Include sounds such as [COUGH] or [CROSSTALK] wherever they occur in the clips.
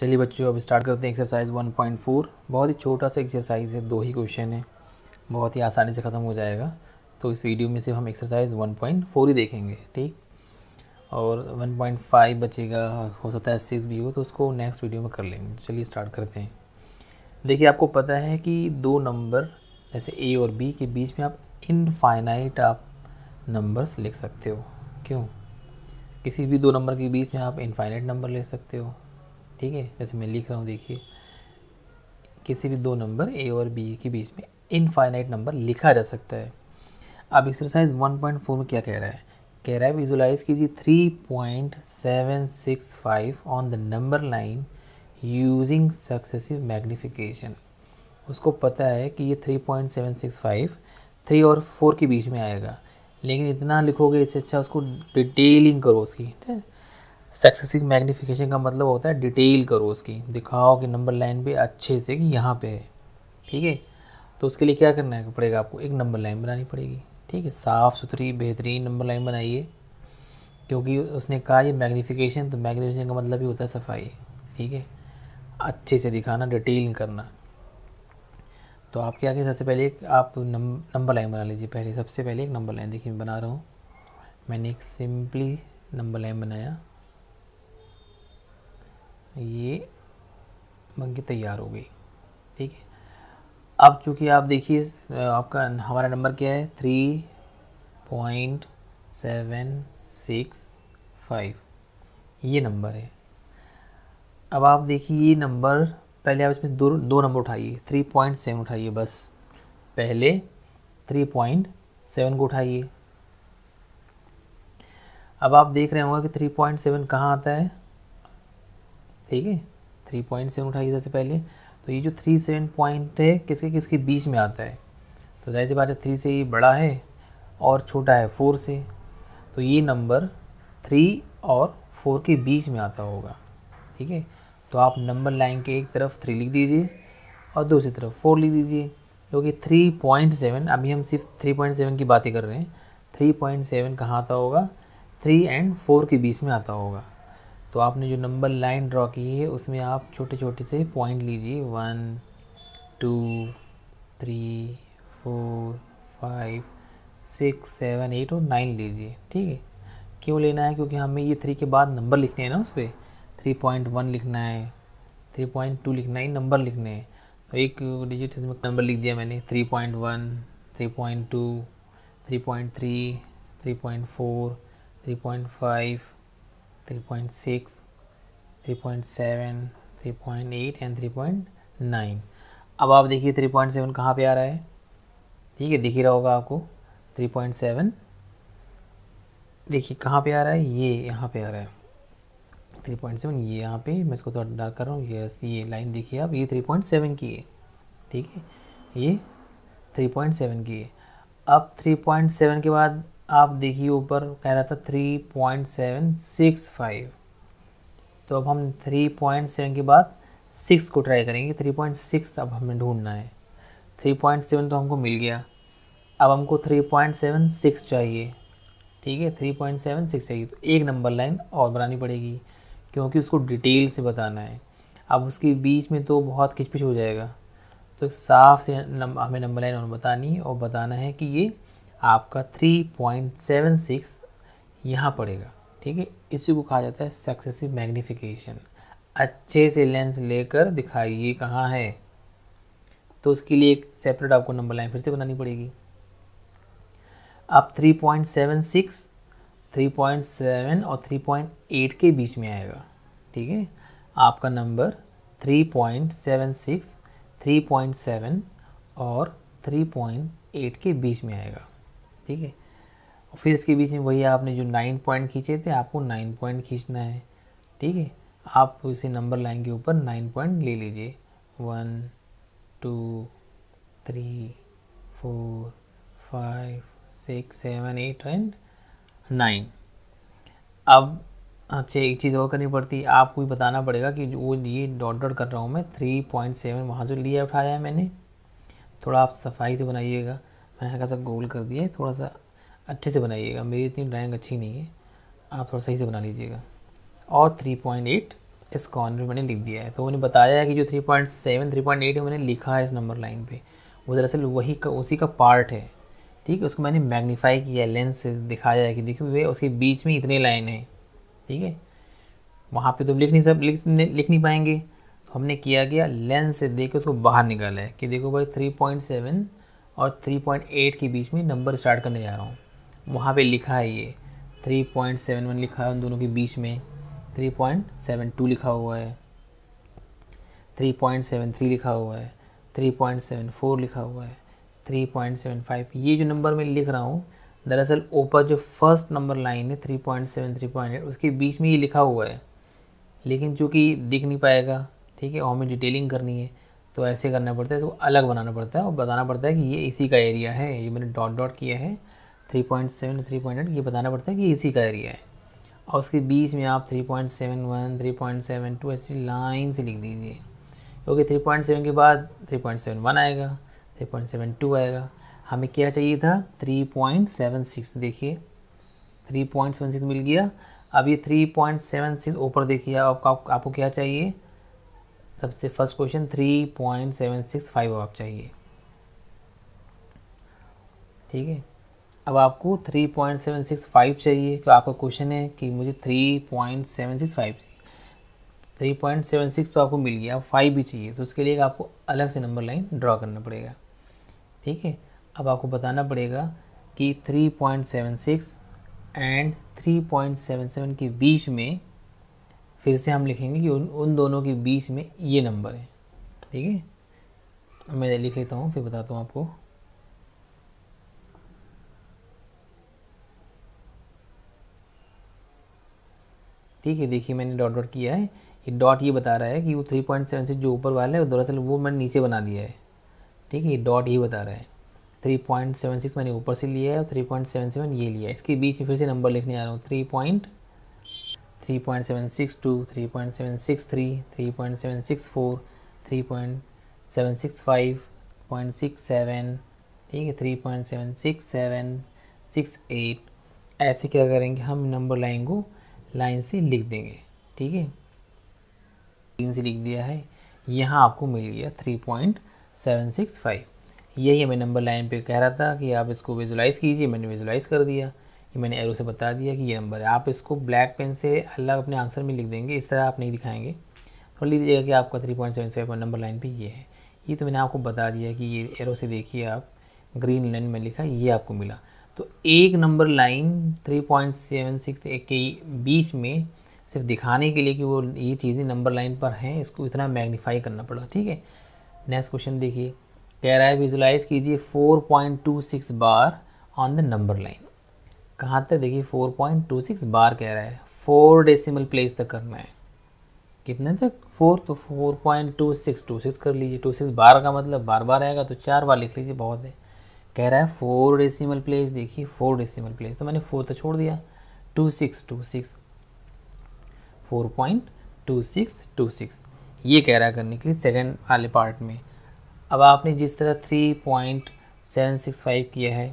चलिए बच्चों अब स्टार्ट करते हैं एक्सरसाइज 1.4 बहुत ही छोटा सा एक्सरसाइज है दो ही क्वेश्चन है बहुत ही आसानी से ख़त्म हो जाएगा तो इस वीडियो में से हम एक्सरसाइज 1.4 ही देखेंगे ठीक और 1.5 बचेगा हो सकता है सिक्स भी हो तो उसको नेक्स्ट वीडियो में कर लेंगे चलिए स्टार्ट करते हैं देखिए आपको पता है कि दो नंबर जैसे ए और बी के बीच में आप इनफाइनाइट आप नंबर्स लिख सकते हो क्यों किसी भी दो नंबर के बीच में आप इनफाइनाइट नंबर ले सकते हो ठीक है जैसे मैं लिख रहा हूँ देखिए किसी भी दो नंबर ए और बी के बीच में इनफाइनाइट नंबर लिखा जा सकता है अब एक्सरसाइज 1.4 में क्या कह रहा है कह रहा है विजुलाइज कीजिए 3.765 on the number line using successive magnification उसको पता है कि ये 3.765 थ्री और 4 के बीच में आएगा लेकिन इतना लिखोगे इससे अच्छा उसको डिटेलिंग करो उसकी ठीक है सक्सेसिव मैग्नीफिकेशन का मतलब होता है डिटेल करो उसकी दिखाओ कि नंबर लाइन पे अच्छे से कि यहाँ पे है ठीक है तो उसके लिए क्या करना है पड़ेगा आपको एक नंबर लाइन बनानी पड़ेगी ठीक है साफ़ सुथरी बेहतरीन नंबर लाइन बनाइए क्योंकि उसने कहा ये मैग्नीफिकेशन तो मैग्नीफिकेशन का मतलब ही होता है सफाई ठीक है अच्छे से दिखाना डिटेल करना तो आप क्या कहें सबसे पहले एक आप नंबर लाइन बना लीजिए पहले सबसे पहले एक नंबर लाइन देखिए मैं बना रहा हूँ मैंने एक सिंपली नंबर लाइन बनाया ये बन के तैयार हो गई ठीक है अब चूँकि आप देखिए आपका हमारा नंबर क्या है three point seven six five ये नंबर है अब आप देखिए ये नंबर पहले आप इसमें दो दो नंबर उठाइए थ्री पॉइंट सेवन उठाइए बस पहले थ्री पॉइंट सेवन को उठाइए अब आप देख रहे होंगे कि थ्री पॉइंट सेवन कहाँ आता है ठीक है थ्री पॉइंट सेवन उठाइए सबसे पहले तो ये जो थ्री सेवन पॉइंट है किसके किसके बीच में आता है तो जाहिर सी बात है थ्री से ये बड़ा है और छोटा है फोर से तो ये नंबर थ्री और फोर के बीच में आता होगा ठीक है तो आप नंबर लाइन के एक तरफ थ्री लिख दीजिए और दूसरी तरफ फोर लिख दीजिए क्योंकि थ्री पॉइंट सेवन अभी हम सिर्फ थ्री पॉइंट सेवन की बातें कर रहे हैं थ्री पॉइंट सेवन कहाँ आता होगा थ्री एंड फोर के बीच में आता होगा तो आपने जो नंबर लाइन ड्रॉ की है उसमें आप छोटे छोटे से पॉइंट लीजिए one two three four five six seven eight और नाइन लीजिए ठीक है क्यों लेना है क्योंकि हमें ये थ्री के बाद नंबर लिखने हैं ना उस पर थ्री पॉइंट वन लिखना है थ्री पॉइंट टू लिखना है नंबर लिखने हैं तो एक डिजिट इसमें नंबर लिख दिया मैंने three point one three point two three point three three point four three point five 3.7 and 3.9 अब आप देखिए 3.7 कहाँ पे आ रहा है ठीक है दिख ही रहा होगा आपको 3.7 देखिए कहाँ पे आ रहा है ये यहाँ पे आ रहा है 3.7 ये यहाँ पे मैं इसको थोड़ा डार्क कर रहा हूँ यस ये लाइन देखिए आप ये 3.7 की है ठीक है ये 3.7 की है अब 3.7 के बाद आप देखिए ऊपर कह रहा था three point seven six five तो अब हम थ्री पॉइंट सेवन के बाद सिक्स को ट्राई करेंगे थ्री पॉइंट सिक्स अब हमें ढूंढना है थ्री पॉइंट सेवन तो हमको मिल गया अब हमको थ्री पॉइंट सेवन सिक्स चाहिए ठीक है थ्री पॉइंट सेवन सिक्स चाहिए तो एक नंबर लाइन और बनानी पड़ेगी क्योंकि उसको डिटेल से बताना है अब उसके बीच में तो बहुत खिचपिच हो जाएगा तो साफ से नम, हमें नंबर लाइन और बतानी और बताना है कि ये आपका 3.76 यहाँ पड़ेगा ठीक है इसी को कहा जाता है सक्सेसिव मैग्नीफिकेशन अच्छे से लेंस लेकर दिखाइए कहाँ है तो उसके लिए एक सेपरेट आपको नंबर लाइन फिर से बनानी पड़ेगी आप 3.76 3.7 और 3.8 के बीच में आएगा ठीक है आपका नंबर 3.76 3.7 और 3.8 के बीच में आएगा ठीक है फिर इसके बीच में वही आपने जो नाइन पॉइंट खींचे थे आपको नाइन पॉइंट खींचना है ठीक है आप इसी नंबर लाइन के ऊपर नाइन पॉइंट ले लीजिए one two three four five six seven eight and nine अब अच्छा एक चीज़ और करनी पड़ती है आपको भी बताना पड़ेगा कि वो ये डॉट डॉट कर रहा हूँ मैं थ्री पॉइंट सेवन वहाँ से लिया उठाया है मैंने थोड़ा आप सफाई से बनाइएगा मैंने हल्का सा गोल कर दिया है थोड़ा सा अच्छे से बनाइएगा मेरी इतनी ड्राइंग अच्छी नहीं है आप थोड़ा सही से बना लीजिएगा और थ्री पॉइंट एट इस कॉर्नर मैंने लिख दिया है तो उन्हें बताया है कि जो three point seven three point eight है मैंने लिखा है इस नंबर लाइन पे वो दरअसल वही का उसी का पार्ट है ठीक है उसको मैंने मैग्नीफाई किया लेंस से दिखाया है कि देखो वे उसके बीच में इतने लाइन है ठीक है वहाँ पर तो लिख नहीं सब लिख लिख नहीं पाएंगे तो हमने किया गया लेंस से देख के उसको बाहर निकाला है कि देखो भाई थ्री पॉइंट सेवन और 3.8 के बीच में नंबर स्टार्ट करने जा रहा हूँ वहाँ पे लिखा है ये 3.71 लिखा है उन दोनों के बीच में 3.72 लिखा हुआ है 3.73 लिखा हुआ है 3.74 लिखा हुआ है 3.75 ये जो नंबर मैं लिख रहा हूँ दरअसल ऊपर जो फर्स्ट नंबर लाइन है 3.7 3.8 उसके बीच में ये लिखा हुआ है लेकिन चूँकि दिख नहीं पाएगा ठीक है और हमें डिटेलिंग करनी है तो ऐसे करना पड़ता है इसको अलग बनाना पड़ता है और बताना पड़ता है कि ये इसी का एरिया है ये मैंने डॉट डॉट किया है three point seven three point eight ये बताना पड़ता है कि इसी का एरिया है और उसके बीच में आप three point seven one three point seven two ऐसी लाइन से लिख दीजिए क्योंकि थ्री पॉइंट सेवन के बाद थ्री पॉइंट सेवन वन आएगा थ्री पॉइंट सेवन टू आएगा हमें क्या चाहिए था थ्री पॉइंट सेवन सिक्स देखिए थ्री पॉइंट सेवन सिक्स मिल गया अब ये थ्री पॉइंट सेवन सिक्स ऊपर देखिए आपको क्या चाहिए सबसे first question three point seven six five आप चाहिए ठीक है अब आपको three point seven six five चाहिए तो आपका क्वेश्चन है कि मुझे three point seven six five चाहिए थ्री पॉइंट सेवन सिक्स तो आपको मिल गया अब फाइव भी चाहिए तो उसके लिए आपको अलग से नंबर लाइन ड्रॉ करना पड़ेगा ठीक है अब आपको बताना पड़ेगा कि three point seven six and three point seven seven के बीच में फिर से हम लिखेंगे कि उन उन दोनों के बीच में ये नंबर है ठीक है मैं लिख लेता हूँ फिर बताता हूँ आपको ठीक है देखिए मैंने डॉट डॉट किया है ये डॉट ये बता रहा है कि वो थ्री पॉइंट सेवन से जो ऊपर वाला है दरअसल वो मैंने नीचे बना दिया है ठीक है ये डॉट ये बता रहा है थ्री पॉइंट सेवन सिक्स मैंने ऊपर से लिया है और थ्री पॉइंट सेवन सेवन ये लिया है इसके बीच में फिर से नंबर लिखने आ रहा हूँ थ्री पॉइंट 3.762, 3.763, 3.764, 3.765, 0.67 ठीक है three point seven six seven six eight ऐसे क्या करेंगे हम नंबर लाइन को लाइन से लिख देंगे ठीक है तीन से लिख दिया है यहाँ आपको मिल गया three point seven six five यही मैं नंबर लाइन पे कह रहा था कि आप इसको विजुलाइज़ कीजिए मैंने विजुलाइज़ कर दिया ये मैंने एरो से बता दिया कि ये नंबर है आप इसको ब्लैक पेन से अलग अपने आंसर में लिख देंगे इस तरह आप नहीं दिखाएंगे और लिख दीजिएगा कि आपका three point seven seven number line पे ये है ये तो मैंने आपको बता दिया कि ये एरो से देखिए आप ग्रीन लाइन में लिखा ये आपको मिला तो एक number line three point seven six के बीच में सिर्फ दिखाने के लिए कि वो ये चीज़ें नंबर लाइन पर हैं इसको इतना मैग्नीफाई करना पड़ा ठीक है नेक्स्ट क्वेश्चन देखिए कह रहा है विजुलाइज कीजिए four point two six bar on the number line कहाँ तक देखिए four point two six bar कह रहा है फोर डेसिमल प्लेस तक करना है कितने तक फोर तो four point two six two six कर लीजिए टू सिक्स बार का मतलब बार बार आएगा तो चार बार लिख लीजिए बहुत है कह रहा है फोर डेसिमल प्लेस देखिए फोर डेसिमल प्लेस तो मैंने फोर तो छोड़ दिया two six two six four point two six two six ये कह रहा है करने के लिए सेकेंड वाले पार्ट में अब आपने जिस तरह three point seven six five किया है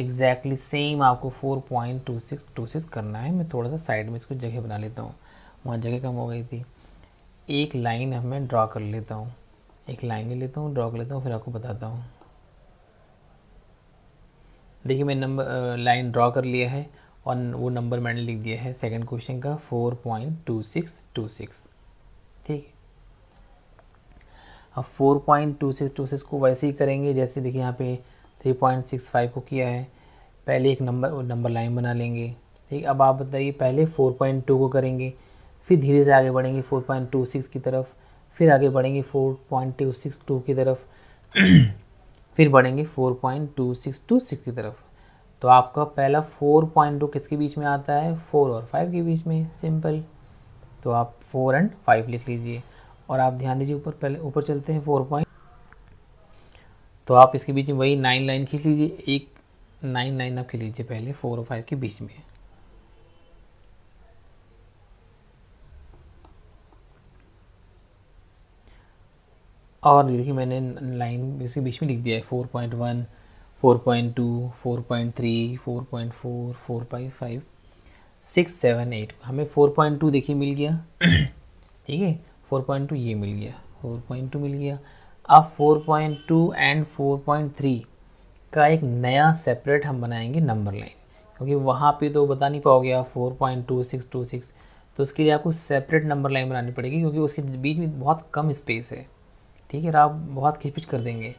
एग्जैक्टली सेम आपको four point two six two six करना है मैं थोड़ा सा साइड में इसको जगह बना लेता हूँ वहाँ जगह कम हो गई थी एक लाइन मैं ड्रा कर लेता हूँ एक लाइन ले लेता हूँ ड्रा कर लेता हूँ फिर आपको बताता हूँ देखिए मैंने नंबर लाइन ड्रा कर लिया है और वो नंबर मैंने लिख दिया है सेकंड क्वेश्चन का four point two six two six ठीक है अब four point two six two six को वैसे ही करेंगे जैसे देखिए यहाँ पे थ्री पॉइंट सिक्स फाइव को किया है पहले एक नंबर नंबर लाइन बना लेंगे ठीक अब आप बताइए पहले फोर पॉइंट टू को करेंगे फिर धीरे से आगे बढ़ेंगे फोर पॉइंट टू सिक्स की तरफ फिर आगे बढ़ेंगे four point two six two की तरफ [CLEARS THROAT] फिर बढ़ेंगे four point two six two six की तरफ तो आपका पहला फोर पॉइंट टू किसके बीच में आता है फोर और फाइव के बीच में सिंपल तो आप फोर एंड फाइव लिख लीजिए और आप ध्यान दीजिए ऊपर पहले ऊपर चलते हैं फोर पॉइंट तो आप इसके बीच में वही नाइन लाइन खींच लीजिए एक नाइन लाइन आप खींच लीजिए पहले फोर और फाइव के बीच में और देखिए मैंने लाइन इसके बीच में लिख दिया है four point one four point two four point three four point four four point five six seven eight हमें फोर पॉइंट टू देखिए मिल गया [COUGHS] ठीक है फोर पॉइंट टू ये मिल गया फोर पॉइंट टू मिल गया अब 4.2 एंड 4.3 का एक नया सेपरेट हम बनाएंगे नंबर लाइन क्योंकि वहाँ पे तो बता नहीं पाओगे आप फोर तो उसके लिए आपको सेपरेट नंबर लाइन बनानी पड़ेगी क्योंकि उसके बीच में बहुत कम स्पेस है ठीक है आप बहुत खिचपिच कर देंगे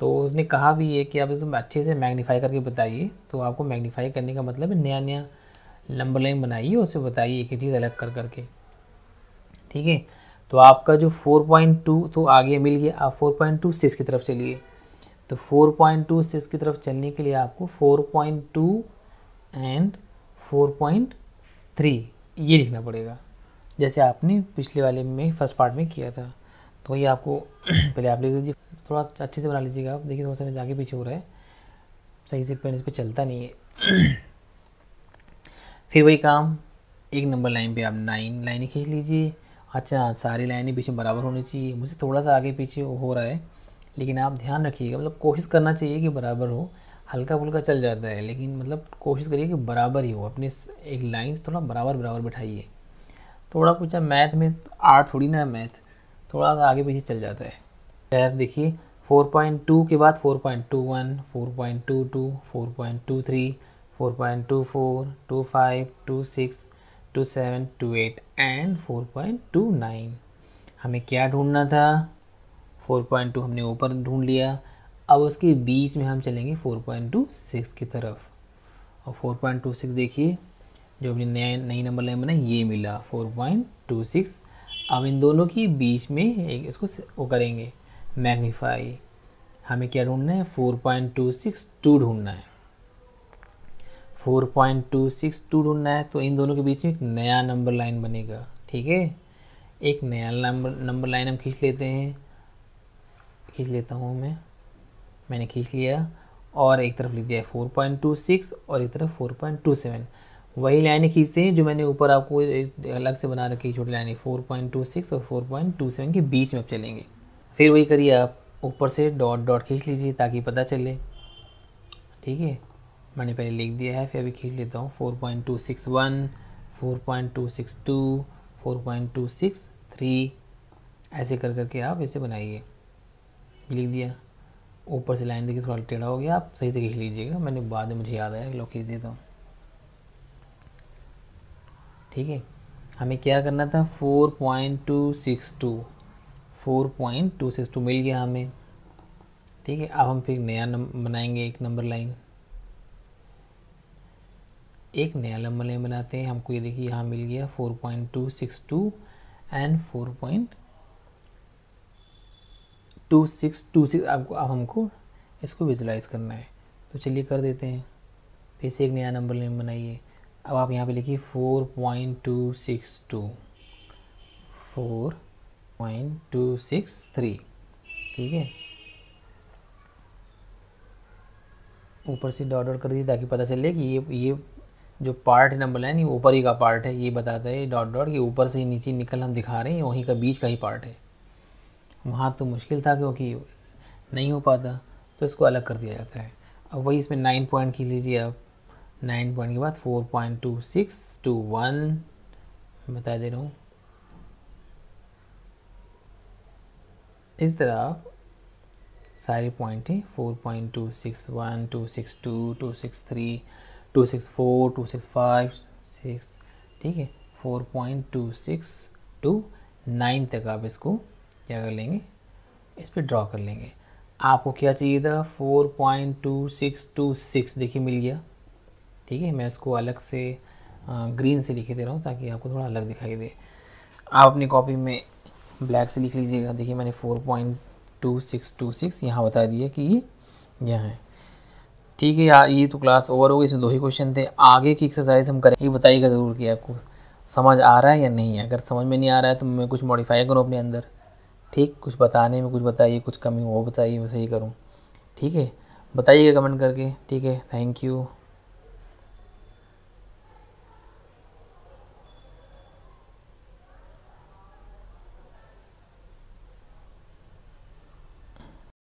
तो उसने कहा भी है कि आप इसको अच्छे से मैग्नीफाई करके बताइए तो आपको मैग्नीफाई करने का मतलब है नया नया नंबर लाइन बनाइए उसे बताइए एक ही चीज़ अलग कर करके ठीक है तो आपका जो 4.2 तो आगे मिल गया आप सिक्स की तरफ चलिए तो पॉइंट सिक्स की तरफ चलने के लिए आपको 4.2 एंड 4.3 ये लिखना पड़ेगा जैसे आपने पिछले वाले में फर्स्ट पार्ट में किया था तो ये आपको [CLEARS THROAT] पहले आप लिख लीजिए थोड़ा अच्छे से बना लीजिएगा आप देखिए थोड़ा सा जाके पीछे हो रहा है सही से पेन इस पर पे चलता नहीं है [CLEARS THROAT] फिर वही काम एक नंबर लाइन पे आप नाइन लाइन खींच लीजिए अच्छा सारी लाइनें पीछे बराबर होनी चाहिए मुझे थोड़ा सा आगे पीछे हो रहा है लेकिन आप ध्यान रखिएगा मतलब कोशिश करना चाहिए कि बराबर हो हल्का फुल्का चल जाता है लेकिन मतलब कोशिश करिए कि बराबर ही हो अपने एक लाइन से थोड़ा बराबर बराबर बैठाइए थोड़ा पूछा मैथ में आर्ट थोड़ी ना है मैथ थोड़ा सा आगे पीछे चल जाता है खैर देखिए 4.2 के बाद 4.21, 4.22, 4.23, 4.24, 25, 26, two seven two eight and four point two nine हमें क्या ढूंढना था फोर पॉइंट टू हमने ऊपर ढूंढ लिया अब उसके बीच में हम चलेंगे फोर पॉइंट टू सिक्स की तरफ और फोर पॉइंट टू सिक्स देखिए जो अपनी नया नई नंबर लाइन बना ये मिला फोर पॉइंट टू सिक्स अब इन दोनों के बीच में एक इसको वो करेंगे मैग्नीफाई हमें क्या ढूंढना है four point two six two ढूंढना है four point two six two ढूंढना है तो इन दोनों के बीच में एक नया नंबर लाइन बनेगा ठीक है एक नया नंबर नंबर लाइन हम खींच लेते हैं खींच लेता हूँ मैं मैंने खींच लिया और एक तरफ लिख दिया है फोर पॉइंट टू सिक्स और एक तरफ फोर पॉइंट टू सेवन वही लाइनें खींचते हैं जो मैंने ऊपर आपको अलग से बना रखी छोटी लाइनें फोर पॉइंट टू सिक्स और फोर पॉइंट टू सेवन के बीच में आप चलेंगे फिर वही करिए आप ऊपर से डॉट डॉट खींच लीजिए ताकि पता चले ठीक है मैंने पहले लिख दिया है फिर अभी खींच लेता हूँ four point two six one four point two six two four point two six three ऐसे कर करके आप इसे बनाइए लिख दिया ऊपर से लाइन देखिए थोड़ा टेढ़ा हो गया आप सही से खींच लीजिएगा मैंने बाद में मुझे याद आया लो खींच देता हूँ ठीक है हमें क्या करना था four point two six two four point two six two मिल गया हमें ठीक है अब हम फिर नया नंबर बनाएंगे एक नंबर लाइन एक नया लंबा लाइन बनाते हैं हमको ये देखिए यहाँ मिल गया four point two six two and four point two six two six आपको अब हमको इसको विजुलाइज करना है तो चलिए कर देते हैं फिर से एक नया नंबर लाइन बनाइए अब आप यहाँ पे लिखिए four point two six two four point two six three ठीक है ऊपर से डॉट डॉट कर दीजिए ताकि पता चले कि ये ये जो पार्ट नंबर लाइन ये ऊपर ही का पार्ट है ये बताता है डॉट डॉट कि ऊपर से नीचे निकल हम दिखा रहे हैं वहीं का बीच का ही पार्ट है वहाँ तो मुश्किल था क्योंकि नहीं हो पाता तो इसको अलग कर दिया जाता है अब वही इसमें नाइन पॉइंट खींच लीजिए आप नाइन पॉइंट के बाद four point two six two one बता दे रहा हूँ इस तरह आप सारे पॉइंट हैं four point two six one two six two two six three two six four two six five six ठीक है four point two six two nine तक आप इसको क्या कर लेंगे इस पर ड्रॉ कर लेंगे आपको क्या चाहिए था four point two six two six देखिए मिल गया ठीक है मैं इसको अलग से ग्रीन से लिखे दे रहा हूँ ताकि आपको थोड़ा अलग दिखाई दे आप अपनी कॉपी में ब्लैक से लिख लीजिएगा देखिए मैंने four point two six two six यहाँ बता दिया कि ये यहाँ है ठीक है यार ये तो क्लास ओवर हो गई इसमें दो ही क्वेश्चन थे आगे की एक्सरसाइज हम करेंगे बताइएगा ज़रूर कि आपको समझ आ रहा है या नहीं है अगर समझ में नहीं आ रहा है तो मैं कुछ मॉडिफाई करूँ अपने अंदर ठीक कुछ बताने में कुछ बताइए कुछ कमी हो बताइए मैं सही करूँ ठीक है बताइएगा कमेंट करके ठीक है थैंक यू